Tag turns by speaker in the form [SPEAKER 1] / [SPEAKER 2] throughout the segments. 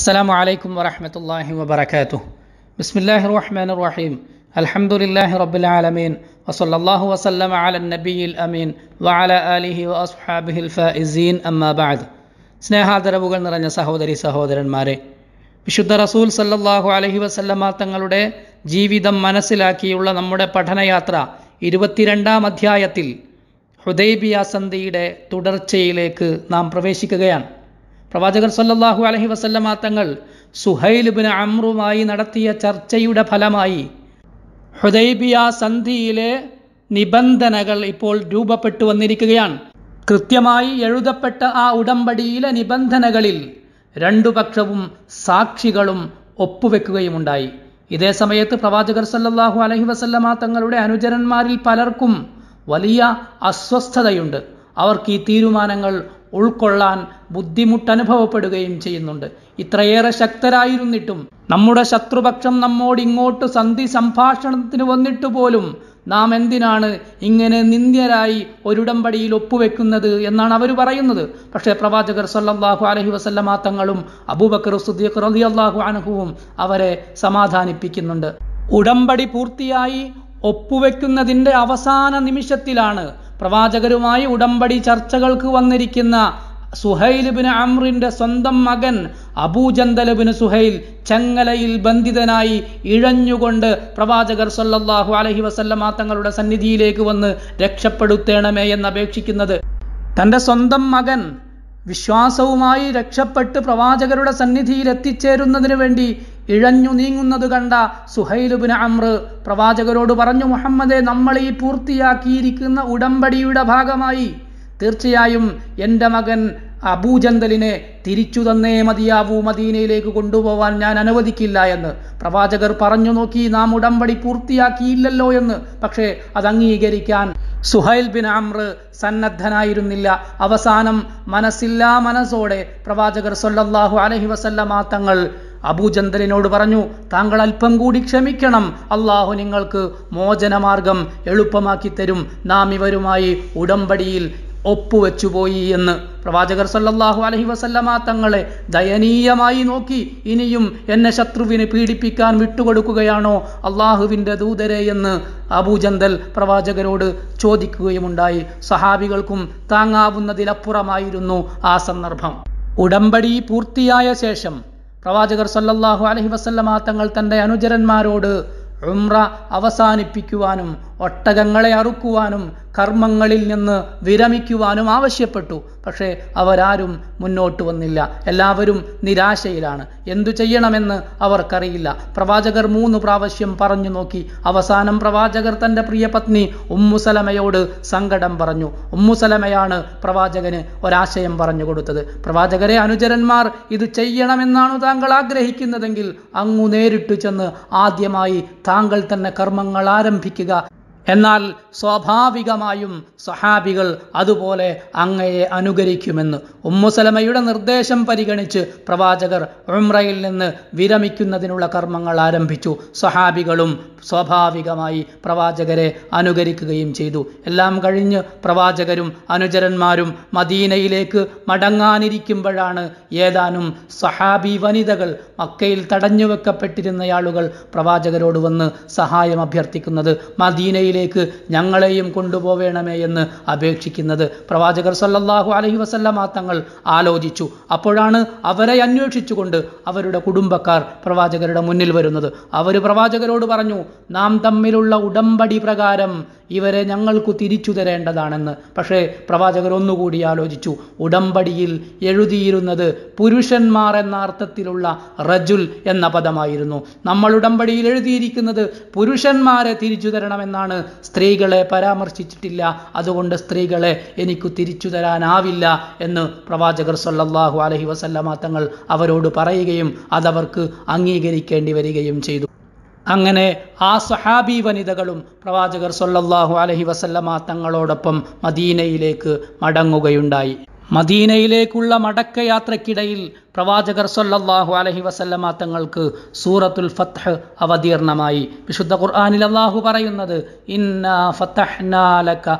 [SPEAKER 1] السلام عليكم ورحمة الله وبركاته بسم الله الرحمن الرحيم الحمد لله رب العالمين وصلى الله وسلم على النبي الأمين وعلى آله وأصحابه الفائزين أما بعد സ്നേഹാദരവുകൾ നിറഞ്ഞ സഹോദരി സഹോദരന്മാരെ വിശുദ്ധ റസൂൽ സല്ലാഹു അലഹി വസല്ലമ തങ്ങളുടെ ജീവിതം മനസ്സിലാക്കിയുള്ള നമ്മുടെ പഠനയാത്ര ഇരുപത്തിരണ്ടാം അധ്യായത്തിൽ ഹുദൈബിയ സന്ധിയുടെ തുടർച്ചയിലേക്ക് നാം പ്രവേശിക്കുകയാണ് പ്രവാചകൻ സല്ലാഹു അലഹി വസല്ലമ തങ്ങൾ സുഹൈലുബിന് അമ്രുമായി നടത്തിയ ചർച്ചയുടെ ഫലമായി ഹുദൈബിയ സന്ധിയിലെ നിബന്ധനകൾ ഇപ്പോൾ രൂപപ്പെട്ടു വന്നിരിക്കുകയാണ് കൃത്യമായി എഴുതപ്പെട്ട ആ ഉടമ്പടിയിലെ നിബന്ധനകളിൽ രണ്ടു പക്ഷവും സാക്ഷികളും ഒപ്പുവെക്കുകയുമുണ്ടായി ഇതേ സമയത്ത് പ്രവാചകർ സല്ലാഹു അലഹി വസല്ലമ തങ്ങളുടെ അനുചരന്മാരിൽ പലർക്കും വലിയ അസ്വസ്ഥതയുണ്ട് അവർക്ക് ഈ തീരുമാനങ്ങൾ ഉൾക്കൊള്ളാൻ ബുദ്ധിമുട്ടനുഭവപ്പെടുകയും ചെയ്യുന്നുണ്ട് ഇത്രയേറെ ശക്തരായിരുന്നിട്ടും നമ്മുടെ ശത്രുപക്ഷം നമ്മോട് ഇങ്ങോട്ട് സന്ധി സംഭാഷണത്തിന് വന്നിട്ട് പോലും നാം എന്തിനാണ് ഇങ്ങനെ നിന്ദ്യരായി ഒരുടമ്പടിയിൽ ഒപ്പുവെക്കുന്നത് എന്നാണ് അവർ പറയുന്നത് പക്ഷേ പ്രവാചകർ സല്ലാഹു അലഹി വസല്ലമാ തങ്ങളും അബൂബക്കർ സുദ്ദീഖ് റലി അള്ളാഹു അനഹുവും അവരെ സമാധാനിപ്പിക്കുന്നുണ്ട് ഉടമ്പടി പൂർത്തിയായി ഒപ്പുവെക്കുന്നതിൻ്റെ അവസാന നിമിഷത്തിലാണ് പ്രവാചകരുമായി ഉടമ്പടി ചർച്ചകൾക്ക് വന്നിരിക്കുന്ന സുഹൈലിബിന് അമ്രിന്റെ സ്വന്തം മകൻ അബൂജന്തലബിന് സുഹൈൽ ചങ്ങലയിൽ ബന്ധിതനായി ഇഴഞ്ഞുകൊണ്ട് പ്രവാചകർ സൊല്ലാഹു അലഹി വസല്ലമാ തങ്ങളുടെ സന്നിധിയിലേക്ക് വന്ന് രക്ഷപ്പെടുത്തേണമേ എന്ന് അപേക്ഷിക്കുന്നത് തൻ്റെ സ്വന്തം മകൻ വിശ്വാസവുമായി രക്ഷപ്പെട്ട് പ്രവാചകരുടെ സന്നിധിയിൽ എത്തിച്ചേരുന്നതിന് വേണ്ടി ഇഴഞ്ഞു നീങ്ങുന്നത് കണ്ട സുഹൈലുബിന് അമ്ര പ്രവാചകരോട് പറഞ്ഞു മുഹമ്മദെ നമ്മൾ ഈ പൂർത്തിയാക്കിയിരിക്കുന്ന ഉടമ്പടിയുടെ ഭാഗമായി തീർച്ചയായും എൻ്റെ മകൻ അബൂജന്തലിനെ തിരിച്ചു തന്നേ മതിയാവൂ മദീനയിലേക്ക് കൊണ്ടുപോവാൻ ഞാൻ അനുവദിക്കില്ല എന്ന് പ്രവാചകർ പറഞ്ഞു നോക്കി നാം ഉടമ്പടി പൂർത്തിയാക്കിയില്ലല്ലോ എന്ന് പക്ഷേ അത് അംഗീകരിക്കാൻ സുഹൈൽ ബിൻ അമ്ര സന്നദ്ധനായിരുന്നില്ല അവസാനം മനസ്സില്ലാ മനസ്സോടെ പ്രവാചകർ സൊല്ലാഹു അലഹി വസല്ല തങ്ങൾ അബൂചന്ദ്രനോട് പറഞ്ഞു താങ്കൾ അല്പം കൂടി ക്ഷമിക്കണം അള്ളാഹു നിങ്ങൾക്ക് മോചനമാർഗം എളുപ്പമാക്കി തരും നാം ഇവരുമായി ഉടമ്പടിയിൽ ഒപ്പുവെച്ചുപോയി എന്ന് പ്രവാചകർ സല്ലാഹു അലഹി വസല്ലമ തങ്ങളെ ദയനീയമായി നോക്കി ഇനിയും എന്നെ ശത്രുവിനെ പീഡിപ്പിക്കാൻ വിട്ടുകൊടുക്കുകയാണോ അള്ളാഹുവിൻ്റെ ദൂതരെ എന്ന് അബൂജന്തൽ പ്രവാചകരോട് ചോദിക്കുകയുമുണ്ടായി സഹാബികൾക്കും താങ്ങാവുന്നതിലപ്പുറമായിരുന്നു ആ സന്ദർഭം ഉടമ്പടി പൂർത്തിയായ ശേഷം പ്രവാചകർ സല്ലല്ലാഹു അലഹി വസല്ലമ തങ്ങൾ തൻ്റെ അനുചരന്മാരോട് ഉംറ അവസാനിപ്പിക്കുവാനും ഒട്ടകങ്ങളെ അറുക്കുവാനും കർമ്മങ്ങളിൽ നിന്ന് വിരമിക്കുവാനും ആവശ്യപ്പെട്ടു പക്ഷേ അവരാരും മുന്നോട്ട് വന്നില്ല എല്ലാവരും നിരാശയിലാണ് എന്തു ചെയ്യണമെന്ന് അവർക്കറിയില്ല പ്രവാചകർ മൂന്ന് പ്രാവശ്യം പറഞ്ഞു നോക്കി അവസാനം പ്രവാചകർ തൻ്റെ പ്രിയപത്നി ഉമ്മുസലമയോട് സങ്കടം പറഞ്ഞു ഉമ്മുസലമയാണ് പ്രവാചകന് ഒരാശയം പറഞ്ഞു കൊടുത്തത് പ്രവാചകരെ അനുചരന്മാർ ഇത് ചെയ്യണമെന്നാണ് താങ്കൾ ആഗ്രഹിക്കുന്നതെങ്കിൽ അങ്ങു നേരിട്ട് ചെന്ന് ആദ്യമായി താങ്കൾ തന്നെ കർമ്മങ്ങൾ ആരംഭിക്കുക എന്നാൽ സ്വാഭാവികമായും സഹാബികൾ അതുപോലെ അങ്ങയെ അനുകരിക്കുമെന്ന് ഉമ്മുസലമയുടെ നിർദ്ദേശം പരിഗണിച്ച് പ്രവാചകർ ഉംറയിൽ നിന്ന് വിരമിക്കുന്നതിനുള്ള കർമ്മങ്ങൾ ആരംഭിച്ചു സഹാബികളും സ്വാഭാവികമായി പ്രവാചകരെ അനുകരിക്കുകയും ചെയ്തു എല്ലാം കഴിഞ്ഞ് പ്രവാചകരും അനുചരന്മാരും മദീനയിലേക്ക് മടങ്ങാനിരിക്കുമ്പോഴാണ് ഏതാനും സഹാബി വനിതകൾ മക്കയിൽ തടഞ്ഞു വെക്കപ്പെട്ടിരുന്നയാളുകൾ പ്രവാചകരോട് വന്ന് സഹായം അഭ്യർത്ഥിക്കുന്നത് മദീനയിലെ സ്വർഗത്തിലേക്ക് ഞങ്ങളെയും കൊണ്ടുപോവേണമേ എന്ന് അപേക്ഷിക്കുന്നത് പ്രവാചകർ സല്ലല്ലാഹു അലഹി വസല്ലമാ തങ്ങൾ ആലോചിച്ചു അപ്പോഴാണ് അവരെ അന്വേഷിച്ചുകൊണ്ട് അവരുടെ കുടുംബക്കാർ പ്രവാചകരുടെ മുന്നിൽ വരുന്നത് അവർ പ്രവാചകരോട് പറഞ്ഞു നാം തമ്മിലുള്ള ഉടമ്പടി പ്രകാരം ഇവരെ ഞങ്ങൾക്ക് തിരിച്ചു തരേണ്ടതാണെന്ന് പക്ഷേ പ്രവാചകർ ഒന്നുകൂടി ആലോചിച്ചു ഉടമ്പടിയിൽ എഴുതിയിരുന്നത് പുരുഷന്മാർ എന്ന അർത്ഥത്തിലുള്ള റജുൽ എന്ന പദമായിരുന്നു നമ്മൾ ഉടമ്പടിയിൽ എഴുതിയിരിക്കുന്നത് പുരുഷന്മാരെ തിരിച്ചു തരണമെന്നാണ് സ്ത്രീകളെ പരാമർശിച്ചിട്ടില്ല അതുകൊണ്ട് സ്ത്രീകളെ എനിക്ക് തിരിച്ചു തരാനാവില്ല എന്ന് പ്രവാചകർ സല്ലാഹു അലഹി വസല്ലമാ തങ്ങൾ അവരോട് പറയുകയും അതവർക്ക് അംഗീകരിക്കേണ്ടി വരികയും ചെയ്തു അങ്ങനെ ആ സഹാബി വനിതകളും പ്രവാചകർ സൊല്ലാഹു അലഹി വസല്ലമ തങ്ങളോടൊപ്പം മദീനയിലേക്ക് മടങ്ങുകയുണ്ടായി മദീനയിലേക്കുള്ള മടക്കയാത്രക്കിടയിൽ പ്രവാചകർ സൊല്ലാഹു അലഹി വസല്ലമ തങ്ങൾക്ക് സൂറത്തുൽ ഫത്ത് അവതീർണമായി വിശുദ്ധ ഖുർആാനിൽ അള്ളാഹു പറയുന്നത് ഇന്ന ഫത്തഹ്നാലക്ക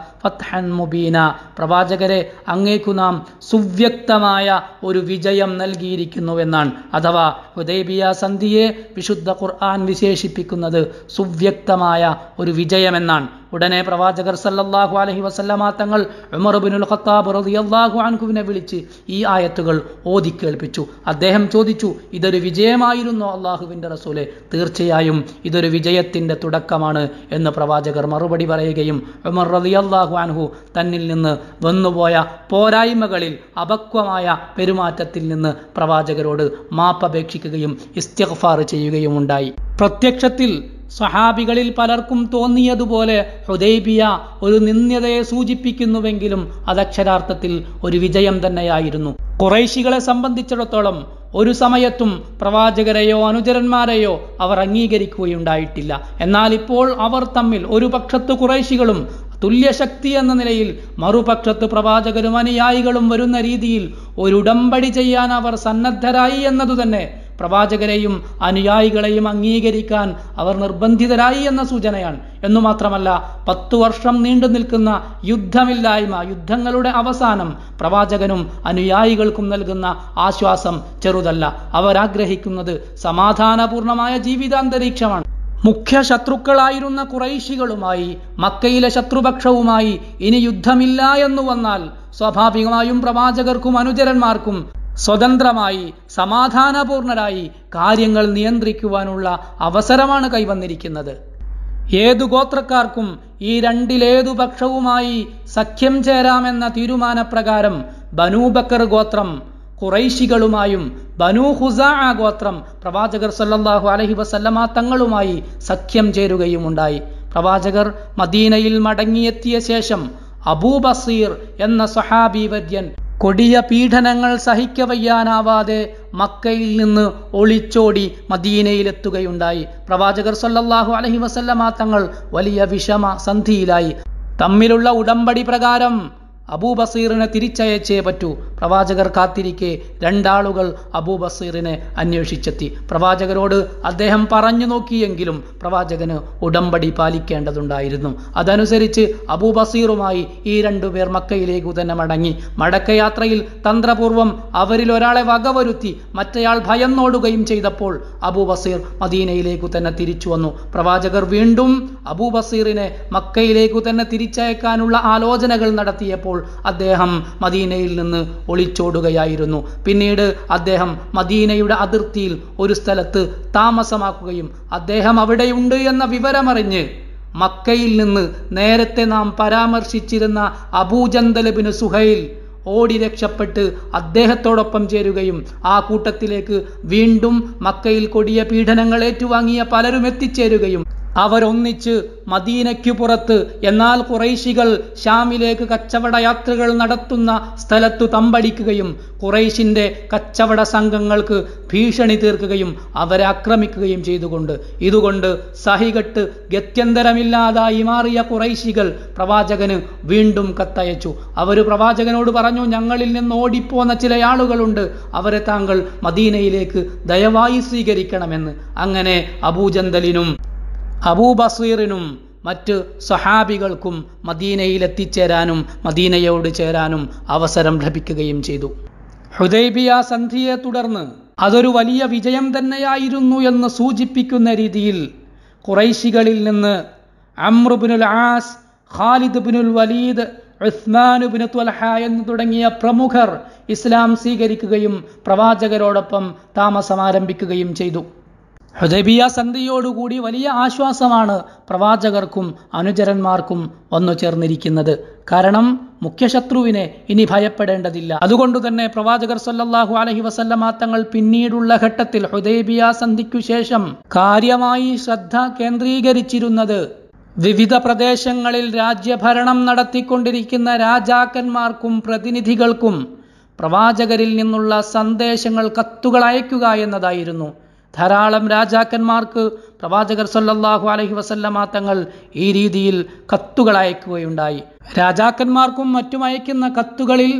[SPEAKER 1] മുബീന പ്രവാചകരെ അങ്ങേക്കു നാം സുവ്യക്തമായ ഒരു വിജയം നൽകിയിരിക്കുന്നുവെന്നാണ് അഥവാ ഹുദൈബിയ സന്ധിയെ വിശുദ്ധ ഖുർആൻ വിശേഷിപ്പിക്കുന്നത് സുവ്യക്തമായ ഒരു വിജയമെന്നാണ് ഉടനെ പ്രവാചകർ സല്ലല്ലാഹു അലഹി വസല്ലമ തങ്ങൾ ഉമർബിനുൽ ഖത്താബ് റളിയല്ലാഹു അൻഹുവിനെ വിളിച്ച് ഈ ആയത്തുകൾ ഓതി ചോദിച്ചു അദ്ദേഹം ചോദിച്ചു ഇതൊരു വിജയമായിരുന്നു അള്ളാഹുവിൻ്റെ റസൂലെ തീർച്ചയായും ഇതൊരു വിജയത്തിൻ്റെ തുടക്കമാണ് എന്ന് പ്രവാചകർ മറുപടി പറയുകയും ഉമർ റലി അള്ളാഹു അൻഹു തന്നിൽ നിന്ന് വന്നുപോയ പോരായ്മകളിൽ അപക്വമായ പെരുമാറ്റത്തിൽ നിന്ന് പ്രവാചകരോട് മാപ്പപേക്ഷിക്കുകയും ഇസ്തിഗ്ഫാർ ചെയ്യുകയും ഉണ്ടായി പ്രത്യക്ഷത്തിൽ സഹാബികളിൽ പലർക്കും തോന്നിയതുപോലെ ഹുദൈബിയ ഒരു നിന്ദ്യതയെ സൂചിപ്പിക്കുന്നുവെങ്കിലും അതക്ഷരാർത്ഥത്തിൽ ഒരു വിജയം തന്നെയായിരുന്നു കുറൈശികളെ സംബന്ധിച്ചിടത്തോളം ഒരു സമയത്തും പ്രവാചകരെയോ അനുചരന്മാരെയോ അവർ അംഗീകരിക്കുകയുണ്ടായിട്ടില്ല എന്നാൽ ഇപ്പോൾ അവർ തമ്മിൽ ഒരു പക്ഷത്ത് കുറേശികളും തുല്യശക്തി എന്ന നിലയിൽ മറുപക്ഷത്ത് പ്രവാചകരും അനുയായികളും വരുന്ന രീതിയിൽ ഒരുടമ്പടി ചെയ്യാൻ അവർ സന്നദ്ധരായി എന്നതുതന്നെ പ്രവാചകരെയും അനുയായികളെയും അംഗീകരിക്കാൻ അവർ നിർബന്ധിതരായി എന്ന സൂചനയാണ് എന്നു മാത്രമല്ല പത്തു വർഷം നീണ്ടു നിൽക്കുന്ന യുദ്ധമില്ലായ്മ യുദ്ധങ്ങളുടെ അവസാനം പ്രവാചകനും അനുയായികൾക്കും നൽകുന്ന ആശ്വാസം ചെറുതല്ല അവരാഗ്രഹിക്കുന്നത് സമാധാനപൂർണമായ ജീവിതാന്തരീക്ഷമാണ് മുഖ്യ ശത്രുക്കളായിരുന്ന കുറൈശികളുമായി മക്കയിലെ ശത്രുപക്ഷവുമായി ഇനി യുദ്ധമില്ല എന്നു വന്നാൽ സ്വാഭാവികമായും പ്രവാചകർക്കും അനുചരന്മാർക്കും സ്വതന്ത്രമായി സമാധാനപൂർണരായി കാര്യങ്ങൾ നിയന്ത്രിക്കുവാനുള്ള അവസരമാണ് കൈവന്നിരിക്കുന്നത് ഏതു ഗോത്രക്കാർക്കും ഈ രണ്ടിലേതു പക്ഷവുമായി സഖ്യം ചേരാമെന്ന തീരുമാനപ്രകാരം ബനൂബക്കർ ഗോത്രം കുറൈശികളുമായും ബനു ഹുസാ ഗോത്രം പ്രവാചകർ സല്ലാഹു അലഹി വസല്ലമ തങ്ങളുമായി സഖ്യം ചേരുകയുമുണ്ടായി പ്രവാചകർ മദീനയിൽ മടങ്ങിയെത്തിയ ശേഷം അബൂബസീർ എന്ന സഹാബി കൊടിയ പീഡനങ്ങൾ സഹിക്കവയ്യാനാവാതെ മക്കയിൽ നിന്ന് ഒളിച്ചോടി മദീനയിലെത്തുകയുണ്ടായി പ്രവാചകർ സല്ലല്ലാഹു അലഹി വസല്ലമാ തങ്ങൾ വലിയ വിഷമ സന്ധിയിലായി തമ്മിലുള്ള ഉടമ്പടി പ്രകാരം അബൂബസീറിനെ തിരിച്ചയച്ചേ പറ്റൂ പ്രവാചകർ കാത്തിരിക്കെ രണ്ടാളുകൾ അബൂബസീറിനെ അന്വേഷിച്ചെത്തി പ്രവാചകരോട് അദ്ദേഹം പറഞ്ഞു നോക്കിയെങ്കിലും പ്രവാചകന് ഉടമ്പടി പാലിക്കേണ്ടതുണ്ടായിരുന്നു അതനുസരിച്ച് അബൂബസീറുമായി ഈ രണ്ടുപേർ മക്കയിലേക്ക് തന്നെ മടങ്ങി മടക്കയാത്രയിൽ തന്ത്രപൂർവം അവരിൽ ഒരാളെ വകവരുത്തി മറ്റേയാൾ ഭയം നോടുകയും ചെയ്തപ്പോൾ അബൂബസീർ മദീനയിലേക്കു തന്നെ തിരിച്ചു വന്നു പ്രവാചകർ വീണ്ടും അബൂബസീറിനെ മക്കയിലേക്കു തന്നെ തിരിച്ചയക്കാനുള്ള ആലോചനകൾ നടത്തിയപ്പോൾ അദ്ദേഹം മദീനയിൽ നിന്ന് ഒളിച്ചോടുകയായിരുന്നു പിന്നീട് അദ്ദേഹം മദീനയുടെ അതിർത്തിയിൽ ഒരു സ്ഥലത്ത് താമസമാക്കുകയും അദ്ദേഹം അവിടെയുണ്ട് എന്ന വിവരമറിഞ്ഞ് മക്കയിൽ നിന്ന് നേരത്തെ നാം പരാമർശിച്ചിരുന്ന അബൂജന്തലബിന് സുഹൈൽ ഓടി രക്ഷപ്പെട്ട് അദ്ദേഹത്തോടൊപ്പം ചേരുകയും ആ കൂട്ടത്തിലേക്ക് വീണ്ടും മക്കയിൽ കൊടിയ പീഡനങ്ങൾ ഏറ്റുവാങ്ങിയ പലരും എത്തിച്ചേരുകയും അവരൊന്നിച്ച് മദീനയ്ക്കു പുറത്ത് എന്നാൽ കുറൈശികൾ ഷാമിലേക്ക് കച്ചവട യാത്രകൾ നടത്തുന്ന സ്ഥലത്തു തമ്പടിക്കുകയും കുറൈശിൻ്റെ കച്ചവട സംഘങ്ങൾക്ക് ഭീഷണി തീർക്കുകയും അവരെ ആക്രമിക്കുകയും ചെയ്തുകൊണ്ട് ഇതുകൊണ്ട് സഹികെട്ട് ഗത്യന്തരമില്ലാതായി മാറിയ കുറൈശികൾ പ്രവാചകന് വീണ്ടും കത്തയച്ചു അവർ പ്രവാചകനോട് പറഞ്ഞു ഞങ്ങളിൽ നിന്ന് ഓടിപ്പോന്ന ചില ആളുകളുണ്ട് അവരെ താങ്കൾ മദീനയിലേക്ക് ദയവായി സ്വീകരിക്കണമെന്ന് അങ്ങനെ അബൂജന്തലിനും അബൂബസീറിനും മറ്റ് സഹാബികൾക്കും മദീനയിൽ എത്തിച്ചേരാനും മദീനയോട് ചേരാനും അവസരം ലഭിക്കുകയും ചെയ്തു ഹുദൈബിയ സന്ധിയെ തുടർന്ന് അതൊരു വലിയ വിജയം തന്നെയായിരുന്നു എന്ന് സൂചിപ്പിക്കുന്ന രീതിയിൽ കുറൈശികളിൽ നിന്ന് അമ്രുബിനുൽ ആസ് ഖാലിദ് ബിനുൽ വലീദ് ഉസ്മാനുബിന് ത്വൽഹ എന്ന് തുടങ്ങിയ പ്രമുഖർ ഇസ്ലാം സ്വീകരിക്കുകയും പ്രവാചകരോടൊപ്പം താമസമാരംഭിക്കുകയും ചെയ്തു ഹുദൈബിയ സന്ധിയോടുകൂടി വലിയ ആശ്വാസമാണ് പ്രവാചകർക്കും അനുചരന്മാർക്കും വന്നു ചേർന്നിരിക്കുന്നത് കാരണം മുഖ്യശത്രുവിനെ ഇനി ഭയപ്പെടേണ്ടതില്ല അതുകൊണ്ട് തന്നെ പ്രവാചകർ സല്ലാഹു അലഹി വസല്ലമ തങ്ങൾ പിന്നീടുള്ള ഘട്ടത്തിൽ ഹുദൈബിയ സന്ധിക്കു ശേഷം കാര്യമായി ശ്രദ്ധ കേന്ദ്രീകരിച്ചിരുന്നത് വിവിധ പ്രദേശങ്ങളിൽ രാജ്യഭരണം നടത്തിക്കൊണ്ടിരിക്കുന്ന രാജാക്കന്മാർക്കും പ്രതിനിധികൾക്കും പ്രവാചകരിൽ നിന്നുള്ള സന്ദേശങ്ങൾ കത്തുകൾ അയക്കുക എന്നതായിരുന്നു ധാരാളം രാജാക്കന്മാർക്ക് പ്രവാചകർ സല്ലാഹു അലഹി വസല്ലമ തങ്ങൾ ഈ രീതിയിൽ കത്തുകൾ അയക്കുകയുണ്ടായി രാജാക്കന്മാർക്കും മറ്റും അയക്കുന്ന കത്തുകളിൽ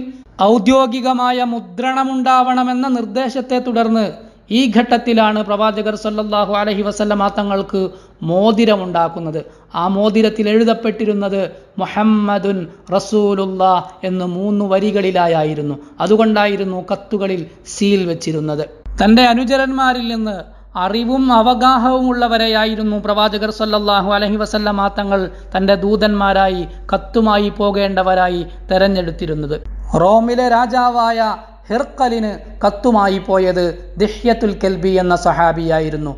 [SPEAKER 1] ഔദ്യോഗികമായ മുദ്രണമുണ്ടാവണമെന്ന നിർദ്ദേശത്തെ തുടർന്ന് ഈ ഘട്ടത്തിലാണ് പ്രവാചകർ സല്ലാഹു അലഹി വസല്ലമ തങ്ങൾക്ക് മോതിരമുണ്ടാക്കുന്നത് ആ മോതിരത്തിൽ എഴുതപ്പെട്ടിരുന്നത് മുഹമ്മദുൻ റസൂലുള്ള എന്ന് മൂന്ന് വരികളിലായിരുന്നു അതുകൊണ്ടായിരുന്നു കത്തുകളിൽ സീൽ വെച്ചിരുന്നത് തൻ്റെ അനുചരന്മാരിൽ നിന്ന് അറിവും അവഗാഹവും ഉള്ളവരെയായിരുന്നു പ്രവാചകർ സല്ലല്ലാഹു അലഹി വസല്ലമാ തങ്ങൾ തൻ്റെ ദൂതന്മാരായി കത്തുമായി പോകേണ്ടവരായി തെരഞ്ഞെടുത്തിരുന്നത് റോമിലെ രാജാവായ ഹിർക്കലിന് കത്തുമായി പോയത് ദിഹ്യത്തുൽ കെൽബി എന്ന സഹാബിയായിരുന്നു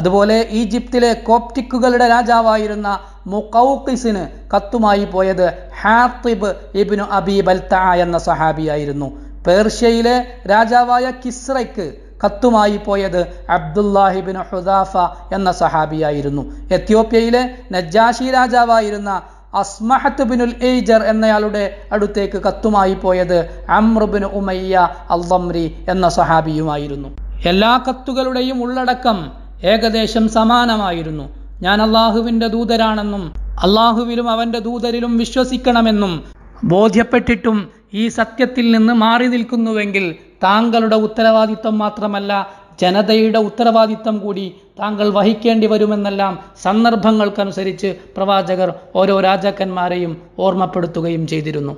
[SPEAKER 1] അതുപോലെ ഈജിപ്തിലെ കോപ്റ്റിക്കുകളുടെ രാജാവായിരുന്ന മുക്കൗക്കിസിന് കത്തുമായി പോയത് ഹാത്തിബ് ഇബിനു അബി ബൽത്ത എന്ന സഹാബിയായിരുന്നു പേർഷ്യയിലെ രാജാവായ കിസ്രയ്ക്ക് കത്തുമായി പോയത് അബ്ദുല്ലാഹിബിൻ ഹുദാഫ എന്ന സഹാബിയായിരുന്നു എത്യോപ്യയിലെ നജ്ജാഷി രാജാവായിരുന്ന അസ്മഹത്ത് ബിനുൽ എയ്ജർ എന്നയാളുടെ അടുത്തേക്ക് കത്തുമായി പോയത് അമ്രുബിൻ ഉമയ്യ അള്ളംരി എന്ന സഹാബിയുമായിരുന്നു എല്ലാ കത്തുകളുടെയും ഉള്ളടക്കം ഏകദേശം സമാനമായിരുന്നു ഞാൻ അള്ളാഹുവിൻ്റെ ദൂതരാണെന്നും അള്ളാഹുവിലും അവൻ്റെ ദൂതരിലും വിശ്വസിക്കണമെന്നും ബോധ്യപ്പെട്ടിട്ടും ഈ സത്യത്തിൽ നിന്ന് മാറി നിൽക്കുന്നുവെങ്കിൽ താങ്കളുടെ ഉത്തരവാദിത്വം മാത്രമല്ല ജനതയുടെ ഉത്തരവാദിത്വം കൂടി താങ്കൾ വഹിക്കേണ്ടി വരുമെന്നെല്ലാം സന്ദർഭങ്ങൾക്കനുസരിച്ച് പ്രവാചകർ ഓരോ രാജാക്കന്മാരെയും ഓർമ്മപ്പെടുത്തുകയും ചെയ്തിരുന്നു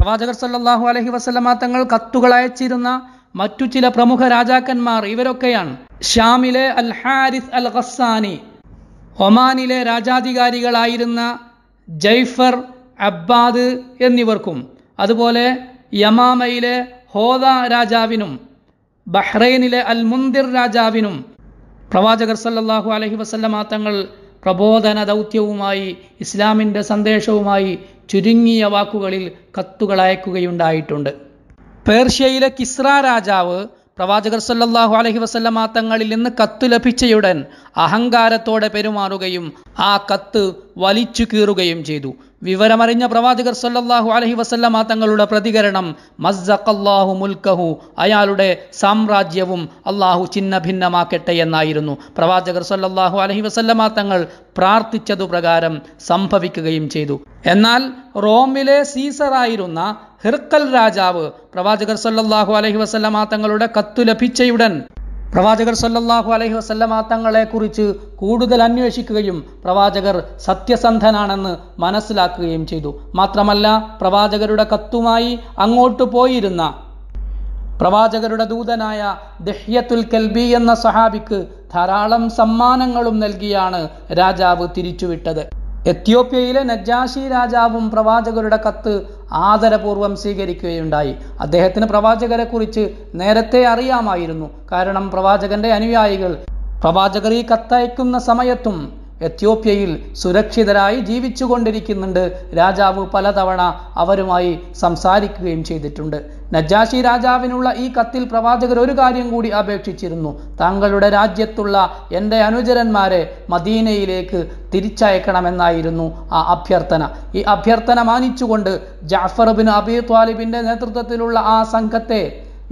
[SPEAKER 1] പ്രവാചകർ സല്ലാഹു അലഹി വസ്ലമ തങ്ങൾ കത്തുകൾ അയച്ചിരുന്ന മറ്റു ചില പ്രമുഖ രാജാക്കന്മാർ ഇവരൊക്കെയാണ് ഷ്യാമിലെ അൽ ഹാരിസ് അൽ ഖസാനി ഒമാനിലെ രാജാധികാരികളായിരുന്ന ജൈഫർ അബ്ബാദ് എന്നിവർക്കും അതുപോലെ യമാമയിലെ ഹോദ രാജാവിനും ബഹ്റൈനിലെ അൽ മുന്തിർ രാജാവിനും പ്രവാചകർ സല്ലാഹു അലഹി വസല്ലമ തങ്ങൾ പ്രബോധന ദൗത്യവുമായി ഇസ്ലാമിൻ്റെ സന്ദേശവുമായി ചുരുങ്ങിയ വാക്കുകളിൽ കത്തുകൾ അയക്കുകയുണ്ടായിട്ടുണ്ട് പേർഷ്യയിലെ കിസ്ര രാജാവ് പ്രവാചകർ സല്ലാഹു അലഹി വസല്ലമ തങ്ങളിൽ നിന്ന് കത്ത് ലഭിച്ചയുടൻ അഹങ്കാരത്തോടെ പെരുമാറുകയും ആ കത്ത് വലിച്ചു കീറുകയും ചെയ്തു വിവരമറിഞ്ഞ പ്രവാചകർ സല്ലാഹു അലഹി വസല്ലമ തങ്ങളുടെ പ്രതികരണം മസ്സഖല്ലാഹു മുൽക്കഹു അയാളുടെ സാമ്രാജ്യവും അള്ളാഹു ചിന്ന ഭിന്നമാക്കട്ടെ എന്നായിരുന്നു പ്രവാചകർ സല്ലാഹു അലഹി വസല്ലമ തങ്ങൾ പ്രാർത്ഥിച്ചതു പ്രകാരം സംഭവിക്കുകയും ചെയ്തു എന്നാൽ റോമിലെ സീസറായിരുന്ന ഹിർക്കൽ രാജാവ് പ്രവാചകർ സല്ലാഹു അലഹി വസ്ലമാ തങ്ങളുടെ കത്തു ലഭിച്ചയുടൻ പ്രവാചകർ സല്ലാഹു അലഹി വസ്ലമാ തങ്ങളെക്കുറിച്ച് കൂടുതൽ അന്വേഷിക്കുകയും പ്രവാചകർ സത്യസന്ധനാണെന്ന് മനസ്സിലാക്കുകയും ചെയ്തു മാത്രമല്ല പ്രവാചകരുടെ കത്തുമായി അങ്ങോട്ട് പോയിരുന്ന പ്രവാചകരുടെ ദൂതനായ ദഹ്യത്തുൽ കൽബി എന്ന സഹാബിക്ക് ധാരാളം സമ്മാനങ്ങളും നൽകിയാണ് രാജാവ് തിരിച്ചുവിട്ടത് എത്യോപ്യയിലെ നജാഷി രാജാവും പ്രവാചകരുടെ കത്ത് ആദരപൂർവ്വം സ്വീകരിക്കുകയുണ്ടായി അദ്ദേഹത്തിന് പ്രവാചകരെക്കുറിച്ച് നേരത്തെ അറിയാമായിരുന്നു കാരണം പ്രവാചകന്റെ അനുയായികൾ പ്രവാചകർ ഈ കത്തയക്കുന്ന സമയത്തും എത്യോപ്യയിൽ സുരക്ഷിതരായി കൊണ്ടിരിക്കുന്നുണ്ട് രാജാവ് പലതവണ അവരുമായി സംസാരിക്കുകയും ചെയ്തിട്ടുണ്ട് നജാശി രാജാവിനുള്ള ഈ കത്തിൽ പ്രവാചകർ ഒരു കാര്യം കൂടി അപേക്ഷിച്ചിരുന്നു താങ്കളുടെ രാജ്യത്തുള്ള എൻ്റെ അനുചരന്മാരെ മദീനയിലേക്ക് തിരിച്ചയക്കണമെന്നായിരുന്നു ആ അഭ്യർത്ഥന ഈ അഭ്യർത്ഥന മാനിച്ചുകൊണ്ട് ജാഫർബിൻ അബി ത്വാലിബിൻ്റെ നേതൃത്വത്തിലുള്ള ആ സംഘത്തെ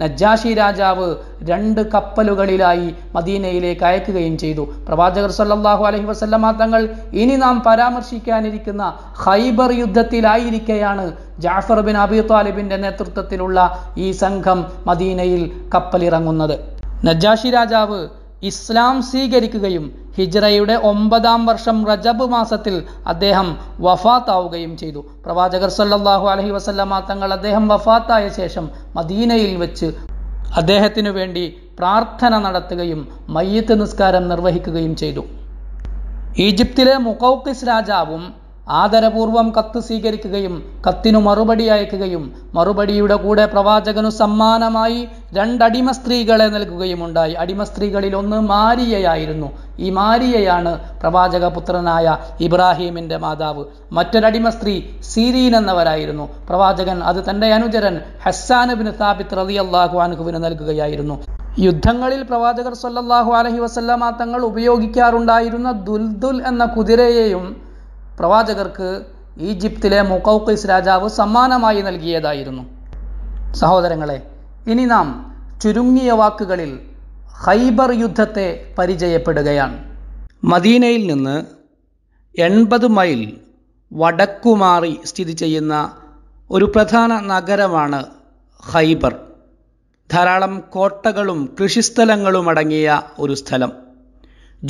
[SPEAKER 1] നജ്ജാഷി രാജാവ് രണ്ട് കപ്പലുകളിലായി മദീനയിലേക്ക് അയക്കുകയും ചെയ്തു പ്രവാചകർ സല്ലാഹു അലഹി വസല്ലമ തങ്ങൾ ഇനി നാം പരാമർശിക്കാനിരിക്കുന്ന ഹൈബർ യുദ്ധത്തിലായിരിക്കെയാണ് ജാഫർ ബിൻ അബി താലിബിൻ്റെ നേതൃത്വത്തിലുള്ള ഈ സംഘം മദീനയിൽ കപ്പലിറങ്ങുന്നത് നജ്ജാഷി രാജാവ് ഇസ്ലാം സ്വീകരിക്കുകയും ഹിജ്റയുടെ ഒമ്പതാം വർഷം റജബ് മാസത്തിൽ അദ്ദേഹം വഫാത്താവുകയും ചെയ്തു പ്രവാചകർ സല്ലാഹു അലഹി വസല്ലമ തങ്ങൾ അദ്ദേഹം വഫാത്തായ ശേഷം മദീനയിൽ വെച്ച് അദ്ദേഹത്തിനു വേണ്ടി പ്രാർത്ഥന നടത്തുകയും മയ്യത്ത് നിസ്കാരം നിർവഹിക്കുകയും ചെയ്തു ഈജിപ്തിലെ മുക്കൌക്കിസ് രാജാവും ആദരപൂർവം കത്ത് സ്വീകരിക്കുകയും കത്തിനു മറുപടി അയക്കുകയും മറുപടിയുടെ കൂടെ പ്രവാചകനു സമ്മാനമായി രണ്ടടിമ സ്ത്രീകളെ നൽകുകയുമുണ്ടായി അടിമ സ്ത്രീകളിൽ ഒന്ന് മാരിയയായിരുന്നു ഈ മാരിയയാണ് പ്രവാചക പുത്രനായ ഇബ്രാഹീമിൻ്റെ മാതാവ് മറ്റൊരടിമ സ്ത്രീ സീരീൻ എന്നവരായിരുന്നു പ്രവാചകൻ അത് തൻ്റെ അനുചരൻ ഹസ്സാനുബിൻ താബിത് റതി അള്ളാഹു അനുഹുവിന് നൽകുകയായിരുന്നു യുദ്ധങ്ങളിൽ പ്രവാചകർ സല്ലാഹു അലഹി വസല്ലമാ തങ്ങൾ ഉപയോഗിക്കാറുണ്ടായിരുന്ന ദുൽദുൽ എന്ന കുതിരയെയും പ്രവാചകർക്ക് ഈജിപ്തിലെ മുക്കൗക്കിസ് രാജാവ് സമ്മാനമായി നൽകിയതായിരുന്നു സഹോദരങ്ങളെ ഇനി നാം ചുരുങ്ങിയ വാക്കുകളിൽ ഹൈബർ യുദ്ധത്തെ പരിചയപ്പെടുകയാണ് മദീനയിൽ നിന്ന് എൺപത് മൈൽ വടക്കുമാറി സ്ഥിതി ചെയ്യുന്ന ഒരു പ്രധാന നഗരമാണ് ഹൈബർ ധാരാളം കോട്ടകളും കൃഷിസ്ഥലങ്ങളും അടങ്ങിയ ഒരു സ്ഥലം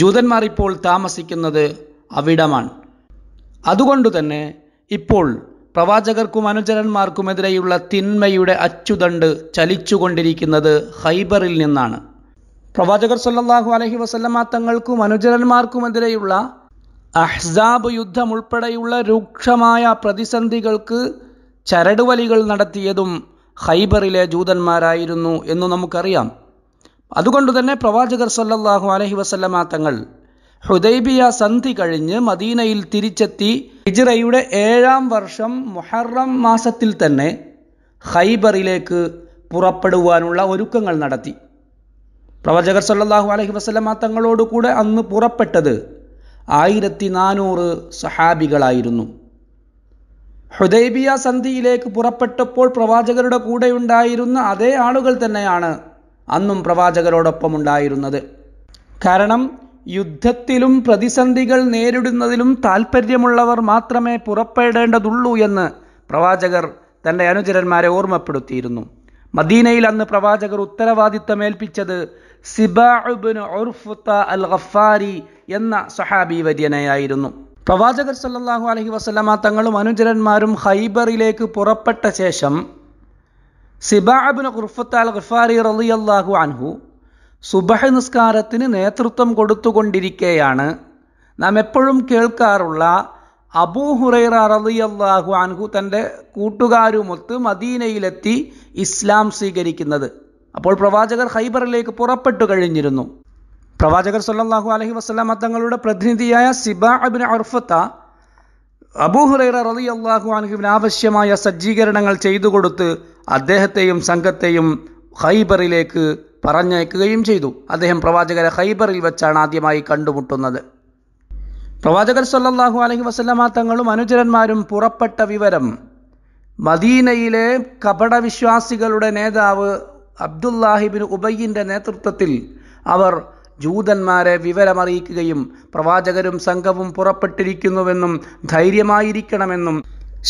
[SPEAKER 1] ജൂതന്മാർ ഇപ്പോൾ താമസിക്കുന്നത് അവിടമാണ് അതുകൊണ്ട് തന്നെ ഇപ്പോൾ പ്രവാചകർക്കും അനുചരന്മാർക്കുമെതിരെയുള്ള തിന്മയുടെ അച്ചുതണ്ട് ചലിച്ചുകൊണ്ടിരിക്കുന്നത് ഹൈബറിൽ നിന്നാണ് പ്രവാചകർ സല്ലാഹു അലഹി വസല്ലമ തങ്ങൾക്കും അനുചരന്മാർക്കുമെതിരെയുള്ള അഹ്സാബ് യുദ്ധം ഉൾപ്പെടെയുള്ള രൂക്ഷമായ പ്രതിസന്ധികൾക്ക് ചരടുവലികൾ നടത്തിയതും ഹൈബറിലെ ജൂതന്മാരായിരുന്നു എന്ന് നമുക്കറിയാം അതുകൊണ്ട് തന്നെ പ്രവാചകർ സല്ലാഹു അലഹി വസല്ലമ തങ്ങൾ ഹുദൈബിയ സന്ധി കഴിഞ്ഞ് മദീനയിൽ തിരിച്ചെത്തി ഹിജ്റയുടെ ഏഴാം വർഷം മുഹറം മാസത്തിൽ തന്നെ ഹൈബറിലേക്ക് പുറപ്പെടുവാനുള്ള ഒരുക്കങ്ങൾ നടത്തി പ്രവചകർ സല്ലാഹു അലഹി വസ്ലമ തങ്ങളോടുകൂടെ അന്ന് പുറപ്പെട്ടത് ആയിരത്തി നാനൂറ് സഹാബികളായിരുന്നു ഹുദൈബിയ സന്ധിയിലേക്ക് പുറപ്പെട്ടപ്പോൾ പ്രവാചകരുടെ കൂടെ ഉണ്ടായിരുന്ന അതേ ആളുകൾ തന്നെയാണ് അന്നും പ്രവാചകരോടൊപ്പം ഉണ്ടായിരുന്നത് കാരണം യുദ്ധത്തിലും പ്രതിസന്ധികൾ നേരിടുന്നതിലും താൽപ്പര്യമുള്ളവർ മാത്രമേ പുറപ്പെടേണ്ടതുള്ളൂ എന്ന് പ്രവാചകർ തൻ്റെ അനുചരന്മാരെ ഓർമ്മപ്പെടുത്തിയിരുന്നു മദീനയിൽ അന്ന് പ്രവാചകർ ഉത്തരവാദിത്തമേൽപ്പിച്ചത് സിബാബുന് ഉർഫുത്ത അൽ ഗഫാരി എന്ന സഹാബി വര്യനെയായിരുന്നു പ്രവാചകർ സല്ലാഹു അലഹി വസ്ലമ തങ്ങളും അനുചരന്മാരും ഹൈബറിലേക്ക് പുറപ്പെട്ട ശേഷം സിബാബുന് ഉർഫുത്ത അൽ ഗഫാരി അള്ളാഹു അൻഹു സുബഹ നിസ്കാരത്തിന് നേതൃത്വം കൊടുത്തുകൊണ്ടിരിക്കെയാണ് നാം എപ്പോഴും കേൾക്കാറുള്ള അബൂ ഹുറൈറ റളിയല്ലാഹു അൻഹു തൻ്റെ കൂട്ടുകാരുമൊത്ത് മദീനയിലെത്തി ഇസ്ലാം സ്വീകരിക്കുന്നത് അപ്പോൾ പ്രവാചകർ ഹൈബറിലേക്ക് പുറപ്പെട്ടു കഴിഞ്ഞിരുന്നു പ്രവാചകർ സല്ലാഹു അലഹി വസ്ലാം തങ്ങളുടെ പ്രതിനിധിയായ സിബ അബിൻ അർഫത്ത അബൂഹുറൈറ അറലി അള്ളാഹു അനഹുവിന് ആവശ്യമായ സജ്ജീകരണങ്ങൾ ചെയ്തു കൊടുത്ത് അദ്ദേഹത്തെയും സംഘത്തെയും ഹൈബറിലേക്ക് പറഞ്ഞയക്കുകയും ചെയ്തു അദ്ദേഹം പ്രവാചകരെ ഹൈബറിൽ വെച്ചാണ് ആദ്യമായി കണ്ടുമുട്ടുന്നത് പ്രവാചകർ സല്ലാഹു അലഹി വസ്ലമാ തങ്ങളും അനുചരന്മാരും പുറപ്പെട്ട വിവരം മദീനയിലെ വിശ്വാസികളുടെ നേതാവ് അബ്ദുല്ലാഹിബിൻ ഉബയ്യിൻ്റെ നേതൃത്വത്തിൽ അവർ ജൂതന്മാരെ വിവരമറിയിക്കുകയും പ്രവാചകരും സംഘവും പുറപ്പെട്ടിരിക്കുന്നുവെന്നും ധൈര്യമായിരിക്കണമെന്നും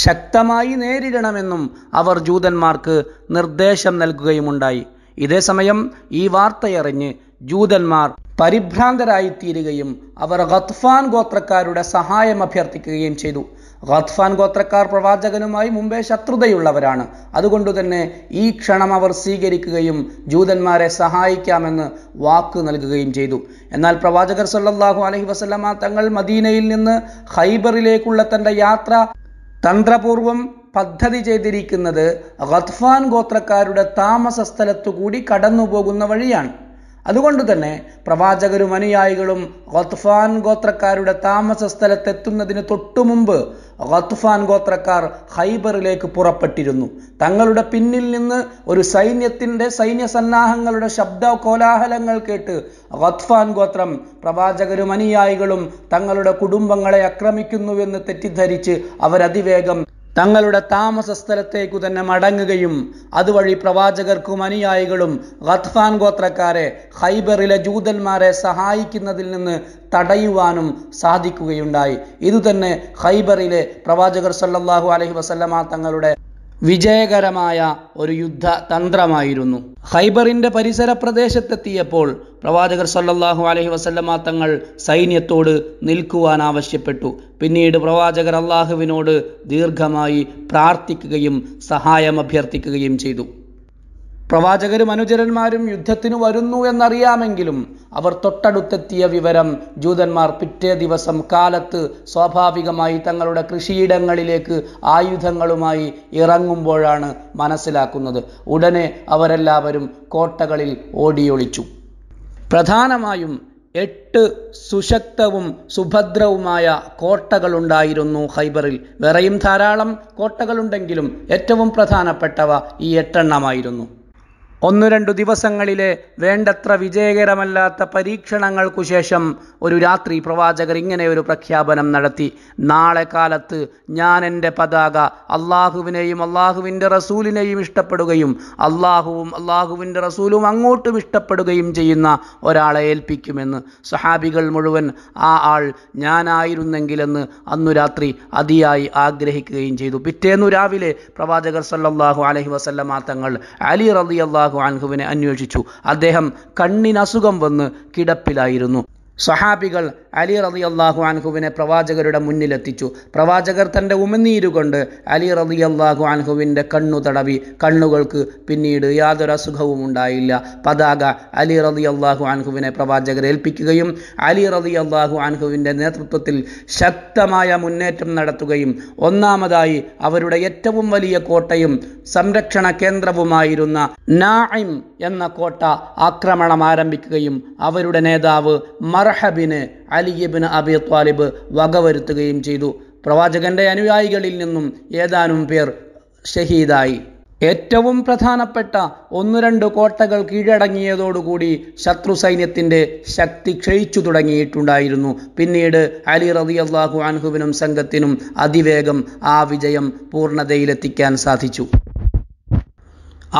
[SPEAKER 1] ശക്തമായി നേരിടണമെന്നും അവർ ജൂതന്മാർക്ക് നിർദ്ദേശം നൽകുകയുമുണ്ടായി ഇതേസമയം ഈ വാർത്തയറിഞ്ഞ് ജൂതന്മാർ പരിഭ്രാന്തരായിത്തീരുകയും അവർ ഗത്ഫാൻ ഗോത്രക്കാരുടെ സഹായം അഭ്യർത്ഥിക്കുകയും ചെയ്തു ഗത്ഫാൻ ഗോത്രക്കാർ പ്രവാചകനുമായി മുമ്പേ ശത്രുതയുള്ളവരാണ് അതുകൊണ്ട് തന്നെ ഈ ക്ഷണം അവർ സ്വീകരിക്കുകയും ജൂതന്മാരെ സഹായിക്കാമെന്ന് വാക്ക് നൽകുകയും ചെയ്തു എന്നാൽ പ്രവാചകർ സല്ലാഹു അലഹി വസ്ലമ തങ്ങൾ മദീനയിൽ നിന്ന് ഹൈബറിലേക്കുള്ള തൻ്റെ യാത്ര തന്ത്രപൂർവം പദ്ധതി ചെയ്തിരിക്കുന്നത് ഖത്ഫാൻ ഗോത്രക്കാരുടെ താമസ സ്ഥലത്തുകൂടി കൂടി കടന്നു പോകുന്ന വഴിയാണ് അതുകൊണ്ട് തന്നെ പ്രവാചകരും അനുയായികളും ഖത്ഫാൻ ഗോത്രക്കാരുടെ താമസ സ്ഥലത്തെത്തുന്നതിന് തൊട്ടു മുമ്പ് ഖത്ഫാൻ ഗോത്രക്കാർ ഹൈബറിലേക്ക് പുറപ്പെട്ടിരുന്നു തങ്ങളുടെ പിന്നിൽ നിന്ന് ഒരു സൈന്യത്തിൻ്റെ സന്നാഹങ്ങളുടെ ശബ്ദ കോലാഹലങ്ങൾ കേട്ട് ഖത്ഫാൻ ഗോത്രം പ്രവാചകരും അനുയായികളും തങ്ങളുടെ കുടുംബങ്ങളെ ആക്രമിക്കുന്നുവെന്ന് തെറ്റിദ്ധരിച്ച് അവരതിവേഗം തങ്ങളുടെ താമസ സ്ഥലത്തേക്കു തന്നെ മടങ്ങുകയും അതുവഴി പ്രവാചകർക്കും അനുയായികളും ഖത്ഫാൻ ഗോത്രക്കാരെ ഹൈബറിലെ ജൂതന്മാരെ സഹായിക്കുന്നതിൽ നിന്ന് തടയുവാനും സാധിക്കുകയുണ്ടായി ഇതുതന്നെ ഹൈബറിലെ പ്രവാചകർ സല്ലാഹു അലഹി വസല്ലമ തങ്ങളുടെ വിജയകരമായ ഒരു യുദ്ധ തന്ത്രമായിരുന്നു ഹൈബറിന്റെ പരിസര പ്രദേശത്തെത്തിയപ്പോൾ പ്രവാചകർ സല്ലാഹു അലഹി വസല്ലമ തങ്ങൾ സൈന്യത്തോട് നിൽക്കുവാൻ ആവശ്യപ്പെട്ടു പിന്നീട് പ്രവാചകർ അള്ളാഹുവിനോട് ദീർഘമായി പ്രാർത്ഥിക്കുകയും സഹായം അഭ്യർത്ഥിക്കുകയും ചെയ്തു പ്രവാചകരും അനുചരന്മാരും യുദ്ധത്തിനു വരുന്നു എന്നറിയാമെങ്കിലും അവർ തൊട്ടടുത്തെത്തിയ വിവരം ജൂതന്മാർ പിറ്റേ ദിവസം കാലത്ത് സ്വാഭാവികമായി തങ്ങളുടെ കൃഷിയിടങ്ങളിലേക്ക് ആയുധങ്ങളുമായി ഇറങ്ങുമ്പോഴാണ് മനസ്സിലാക്കുന്നത് ഉടനെ അവരെല്ലാവരും കോട്ടകളിൽ ഓടിയൊളിച്ചു പ്രധാനമായും എട്ട് സുശക്തവും സുഭദ്രവുമായ കോട്ടകളുണ്ടായിരുന്നു ഹൈബറിൽ വേറെയും ധാരാളം കോട്ടകളുണ്ടെങ്കിലും ഏറ്റവും പ്രധാനപ്പെട്ടവ ഈ എട്ടെണ്ണമായിരുന്നു ഒന്നു രണ്ടു ദിവസങ്ങളിലെ വേണ്ടത്ര വിജയകരമല്ലാത്ത പരീക്ഷണങ്ങൾക്കു ശേഷം ഒരു രാത്രി പ്രവാചകർ ഇങ്ങനെ ഒരു പ്രഖ്യാപനം നടത്തി നാളെ കാലത്ത് ഞാൻ എൻ്റെ പതാക അള്ളാഹുവിനെയും അള്ളാഹുവിൻ്റെ റസൂലിനെയും ഇഷ്ടപ്പെടുകയും അള്ളാഹുവും അള്ളാഹുവിൻ്റെ റസൂലും അങ്ങോട്ടും ഇഷ്ടപ്പെടുകയും ചെയ്യുന്ന ഒരാളെ ഏൽപ്പിക്കുമെന്ന് സഹാബികൾ മുഴുവൻ ആ ആൾ ഞാനായിരുന്നെങ്കിലെന്ന് അന്നു രാത്രി അതിയായി ആഗ്രഹിക്കുകയും ചെയ്തു പിറ്റേന്നു രാവിലെ പ്രവാചകർ സല്ലാഹു അലഹി വസല്ലമാ തങ്ങൾ അലി റലി അള്ളാഹു അള്ളാഹു അൻഹുവിനെ അന്വേഷിച്ചു അദ്ദേഹം കണ്ണിനസുഖം വന്ന് കിടപ്പിലായിരുന്നു സഹാബികൾ അലി റതി അള്ളാഹു അൻഹുവിനെ പ്രവാചകരുടെ മുന്നിലെത്തിച്ചു പ്രവാചകർ തൻ്റെ കൊണ്ട് അലി റതി അള്ളാഹു അൻഹുവിൻ്റെ കണ്ണു തടവി കണ്ണുകൾക്ക് പിന്നീട് യാതൊരു അസുഖവും ഉണ്ടായില്ല പതാക അലി റതി അള്ളാഹു അൻഹുവിനെ പ്രവാചകർ ഏൽപ്പിക്കുകയും അലി റതി അള്ളാഹു അൻഹുവിൻ്റെ നേതൃത്വത്തിൽ ശക്തമായ മുന്നേറ്റം നടത്തുകയും ഒന്നാമതായി അവരുടെ ഏറ്റവും വലിയ കോട്ടയും സംരക്ഷണ കേന്ദ്രവുമായിരുന്ന നായിം എന്ന കോട്ട ആക്രമണം ആരംഭിക്കുകയും അവരുടെ നേതാവ് മർഹബിന് അലിയബിന് അബി ത്വാലിബ് വകവരുത്തുകയും ചെയ്തു പ്രവാചകന്റെ അനുയായികളിൽ നിന്നും ഏതാനും പേർ ഷഹീദായി ഏറ്റവും പ്രധാനപ്പെട്ട ഒന്നു രണ്ട് കോട്ടകൾ കീഴടങ്ങിയതോടുകൂടി ശത്രു സൈന്യത്തിൻ്റെ ശക്തി ക്ഷയിച്ചു തുടങ്ങിയിട്ടുണ്ടായിരുന്നു പിന്നീട് അലി റതി അള്ളാഹു അൻഹുവിനും സംഘത്തിനും അതിവേഗം ആ വിജയം പൂർണ്ണതയിലെത്തിക്കാൻ സാധിച്ചു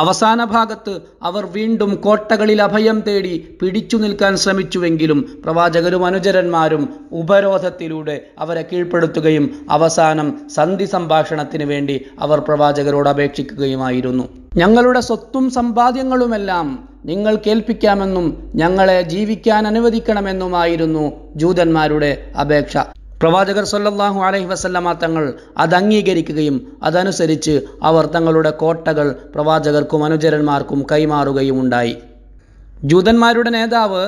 [SPEAKER 1] അവസാന ഭാഗത്ത് അവർ വീണ്ടും കോട്ടകളിൽ അഭയം തേടി പിടിച്ചു നിൽക്കാൻ ശ്രമിച്ചുവെങ്കിലും പ്രവാചകരും അനുചരന്മാരും ഉപരോധത്തിലൂടെ അവരെ കീഴ്പ്പെടുത്തുകയും അവസാനം സന്ധി സംഭാഷണത്തിന് വേണ്ടി അവർ പ്രവാചകരോട് അപേക്ഷിക്കുകയുമായിരുന്നു ഞങ്ങളുടെ സ്വത്തും സമ്പാദ്യങ്ങളുമെല്ലാം നിങ്ങൾ കേൾപ്പിക്കാമെന്നും ഞങ്ങളെ ജീവിക്കാൻ അനുവദിക്കണമെന്നുമായിരുന്നു ജൂതന്മാരുടെ അപേക്ഷ പ്രവാചകർ സൊല്ലാഹു അലഹി വസല്ലമ തങ്ങൾ അത് അംഗീകരിക്കുകയും അതനുസരിച്ച് അവർ തങ്ങളുടെ കോട്ടകൾ പ്രവാചകർക്കും അനുചരന്മാർക്കും കൈമാറുകയും ഉണ്ടായി ജൂതന്മാരുടെ നേതാവ്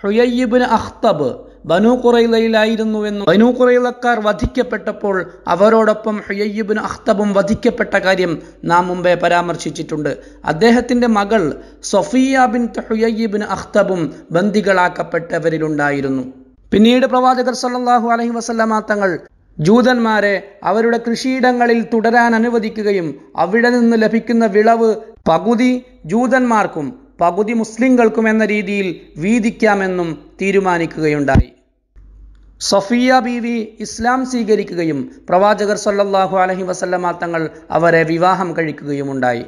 [SPEAKER 1] ഹുയയ്യിബിന് അഖ്തബ് ബനു കുറയിലയിലായിരുന്നുവെന്നും ബനു കുറയിലക്കാർ വധിക്കപ്പെട്ടപ്പോൾ അവരോടൊപ്പം ഹുയയ്യിബിൻ അഖ്തബും വധിക്കപ്പെട്ട കാര്യം നാം മുമ്പേ പരാമർശിച്ചിട്ടുണ്ട് അദ്ദേഹത്തിൻ്റെ മകൾ സൊഫിയ ബിൻ ഹുയയ്യിബിൻ അഖ്തബും ബന്ദികളാക്കപ്പെട്ടവരിലുണ്ടായിരുന്നു പിന്നീട് പ്രവാചകർ സല്ലാഹു അലഹി വസല്ലമ തങ്ങൾ ജൂതന്മാരെ അവരുടെ കൃഷിയിടങ്ങളിൽ തുടരാൻ അനുവദിക്കുകയും അവിടെ നിന്ന് ലഭിക്കുന്ന വിളവ് പകുതി ജൂതന്മാർക്കും പകുതി മുസ്ലിങ്ങൾക്കും എന്ന രീതിയിൽ വീതിക്കാമെന്നും തീരുമാനിക്കുകയുണ്ടായി സഫിയ ബീവി ഇസ്ലാം സ്വീകരിക്കുകയും പ്രവാചകർ സല്ലാഹു അലഹി വസല്ലമ തങ്ങൾ അവരെ വിവാഹം കഴിക്കുകയുമുണ്ടായി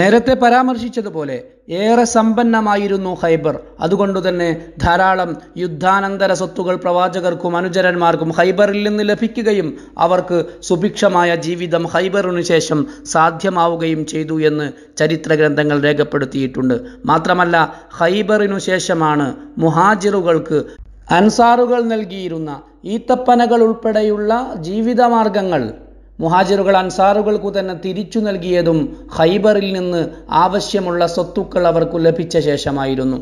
[SPEAKER 1] നേരത്തെ പരാമർശിച്ചതുപോലെ ഏറെ സമ്പന്നമായിരുന്നു ഹൈബർ അതുകൊണ്ടുതന്നെ ധാരാളം യുദ്ധാനന്തര സ്വത്തുകൾ പ്രവാചകർക്കും അനുചരന്മാർക്കും ഹൈബറിൽ നിന്ന് ലഭിക്കുകയും അവർക്ക് സുഭിക്ഷമായ ജീവിതം ഹൈബറിനു ശേഷം സാധ്യമാവുകയും ചെയ്തു എന്ന് ചരിത്ര ഗ്രന്ഥങ്ങൾ രേഖപ്പെടുത്തിയിട്ടുണ്ട് മാത്രമല്ല ഹൈബറിനു ശേഷമാണ് മുഹാജിറുകൾക്ക് അൻസാറുകൾ നൽകിയിരുന്ന ഈത്തപ്പനകൾ ഉൾപ്പെടെയുള്ള ജീവിതമാർഗങ്ങൾ മുഹാജിറുകൾ അൻസാറുകൾക്കു തന്നെ തിരിച്ചു നൽകിയതും ഹൈബറിൽ നിന്ന് ആവശ്യമുള്ള സ്വത്തുക്കൾ അവർക്കു ലഭിച്ച ശേഷമായിരുന്നു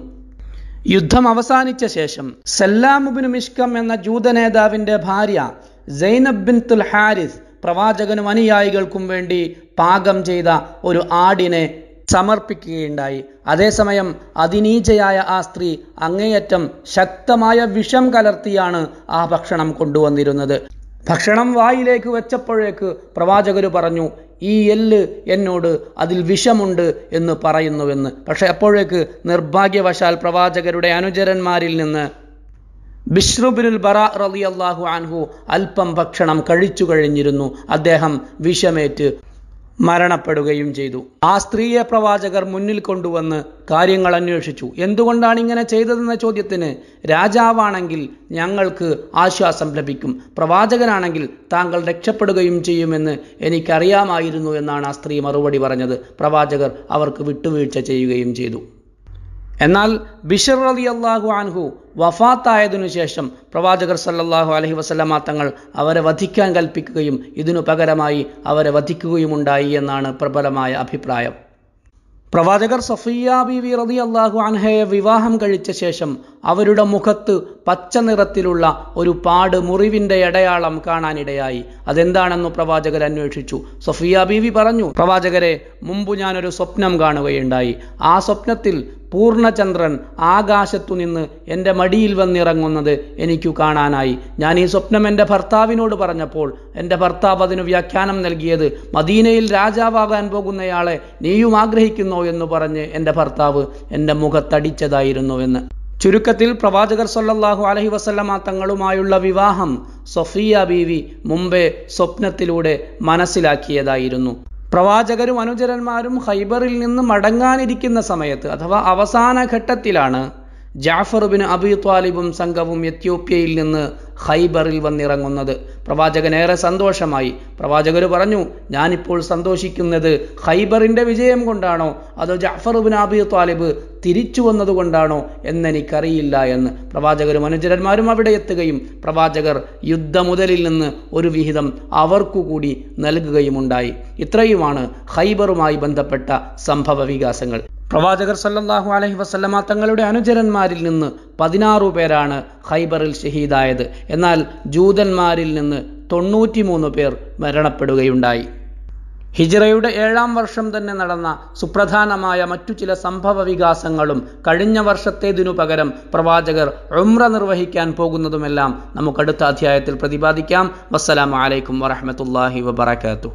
[SPEAKER 1] യുദ്ധം അവസാനിച്ച ശേഷം സല്ലാമുബിൻ മിഷ്കം എന്ന ജൂത നേതാവിൻ്റെ ഭാര്യ സൈനബ് ബിൻ തുൽ ഹാരിസ് പ്രവാചകനും അനുയായികൾക്കും വേണ്ടി പാകം ചെയ്ത ഒരു ആടിനെ സമർപ്പിക്കുകയുണ്ടായി അതേസമയം അതിനീചയായ ആ സ്ത്രീ അങ്ങേയറ്റം ശക്തമായ വിഷം കലർത്തിയാണ് ആ ഭക്ഷണം കൊണ്ടുവന്നിരുന്നത് ഭക്ഷണം വായിലേക്ക് വെച്ചപ്പോഴേക്ക് പ്രവാചകർ പറഞ്ഞു ഈ എല്ല് എന്നോട് അതിൽ വിഷമുണ്ട് എന്ന് പറയുന്നുവെന്ന് പക്ഷെ എപ്പോഴേക്ക് നിർഭാഗ്യവശാൽ പ്രവാചകരുടെ അനുചരന്മാരിൽ നിന്ന് ബിഷ്റുബിനുൽ ബറ അള്ളാഹു അൻഹു അല്പം ഭക്ഷണം കഴിച്ചു കഴിഞ്ഞിരുന്നു അദ്ദേഹം വിഷമേറ്റ് മരണപ്പെടുകയും ചെയ്തു ആ സ്ത്രീയെ പ്രവാചകർ മുന്നിൽ കൊണ്ടുവന്ന് കാര്യങ്ങൾ അന്വേഷിച്ചു എന്തുകൊണ്ടാണ് ഇങ്ങനെ ചെയ്തതെന്ന ചോദ്യത്തിന് രാജാവാണെങ്കിൽ ഞങ്ങൾക്ക് ആശ്വാസം ലഭിക്കും പ്രവാചകനാണെങ്കിൽ താങ്കൾ രക്ഷപ്പെടുകയും ചെയ്യുമെന്ന് എനിക്കറിയാമായിരുന്നു എന്നാണ് ആ സ്ത്രീ മറുപടി പറഞ്ഞത് പ്രവാചകർ അവർക്ക് വിട്ടുവീഴ്ച ചെയ്യുകയും ചെയ്തു എന്നാൽ ബിഷർ അലി അള്ളാഹു അൻഹു വഫാത്തായതിനു ശേഷം പ്രവാചകർ സല്ലാഹു അലഹി വസ്ലമ തങ്ങൾ അവരെ വധിക്കാൻ കൽപ്പിക്കുകയും ഇതിനു പകരമായി അവരെ വധിക്കുകയുമുണ്ടായി എന്നാണ് പ്രബലമായ അഭിപ്രായം പ്രവാചകർ സഫിയ ബിവി റതി അള്ളാഹു അൻഹയെ വിവാഹം കഴിച്ച ശേഷം അവരുടെ മുഖത്ത് പച്ച നിറത്തിലുള്ള ഒരു പാട് മുറിവിന്റെ അടയാളം കാണാനിടയായി അതെന്താണെന്ന് പ്രവാചകർ അന്വേഷിച്ചു സഫിയ ബീവി പറഞ്ഞു പ്രവാചകരെ മുമ്പ് ഞാനൊരു സ്വപ്നം കാണുകയുണ്ടായി ആ സ്വപ്നത്തിൽ പൂർണ്ണചന്ദ്രൻ ആകാശത്തു നിന്ന് എൻ്റെ മടിയിൽ വന്നിറങ്ങുന്നത് എനിക്കു കാണാനായി ഞാൻ ഈ സ്വപ്നം എൻ്റെ ഭർത്താവിനോട് പറഞ്ഞപ്പോൾ എൻ്റെ ഭർത്താവ് അതിന് വ്യാഖ്യാനം നൽകിയത് മദീനയിൽ രാജാവാകാൻ പോകുന്നയാളെ നീയും ആഗ്രഹിക്കുന്നോ എന്ന് പറഞ്ഞ് എൻ്റെ ഭർത്താവ് എൻ്റെ മുഖത്തടിച്ചതായിരുന്നുവെന്ന് എന്ന് ചുരുക്കത്തിൽ പ്രവാചകർ സൊല്ലാഹു അലഹി വസല്ലമ തങ്ങളുമായുള്ള വിവാഹം സൊഫിയ ബീവി മുമ്പേ സ്വപ്നത്തിലൂടെ മനസ്സിലാക്കിയതായിരുന്നു പ്രവാചകരും അനുചരന്മാരും ഹൈബറിൽ നിന്ന് മടങ്ങാനിരിക്കുന്ന സമയത്ത് അഥവാ അവസാന ഘട്ടത്തിലാണ് ജാഫർ അബി ത്വാലിബും സംഘവും എത്യോപ്യയിൽ നിന്ന് ഹൈബറിൽ വന്നിറങ്ങുന്നത് പ്രവാചകനേറെ സന്തോഷമായി പ്രവാചകർ പറഞ്ഞു ഞാനിപ്പോൾ സന്തോഷിക്കുന്നത് ഹൈബറിൻ്റെ വിജയം കൊണ്ടാണോ അതോ ജാഫർ ബുനാബി അബി താലിബ് തിരിച്ചു വന്നതുകൊണ്ടാണോ എന്നെനിക്കറിയില്ല എന്ന് പ്രവാചകരും അനുചരന്മാരും അവിടെ എത്തുകയും പ്രവാചകർ യുദ്ധമുതലിൽ നിന്ന് ഒരു വിഹിതം അവർക്കു കൂടി നൽകുകയുമുണ്ടായി ഇത്രയുമാണ് ഹൈബറുമായി ബന്ധപ്പെട്ട സംഭവ വികാസങ്ങൾ പ്രവാചകർ സല്ലല്ലാഹു അലഹി വസല്ലമ തങ്ങളുടെ അനുചരന്മാരിൽ നിന്ന് പതിനാറു പേരാണ് ഹൈബറിൽ ഷഹീദായത് എന്നാൽ ജൂതന്മാരിൽ നിന്ന് തൊണ്ണൂറ്റിമൂന്ന് പേർ മരണപ്പെടുകയുണ്ടായി ഹിജറയുടെ ഏഴാം വർഷം തന്നെ നടന്ന സുപ്രധാനമായ മറ്റു ചില സംഭവ വികാസങ്ങളും കഴിഞ്ഞ വർഷത്തേതിനു പകരം പ്രവാചകർ ഉംറ നിർവഹിക്കാൻ പോകുന്നതുമെല്ലാം നമുക്കടുത്ത അധ്യായത്തിൽ പ്രതിപാദിക്കാം വസ്സലാമലൈക്കും വറഹമത്തല്ലാഹി വബർക്കാത്തു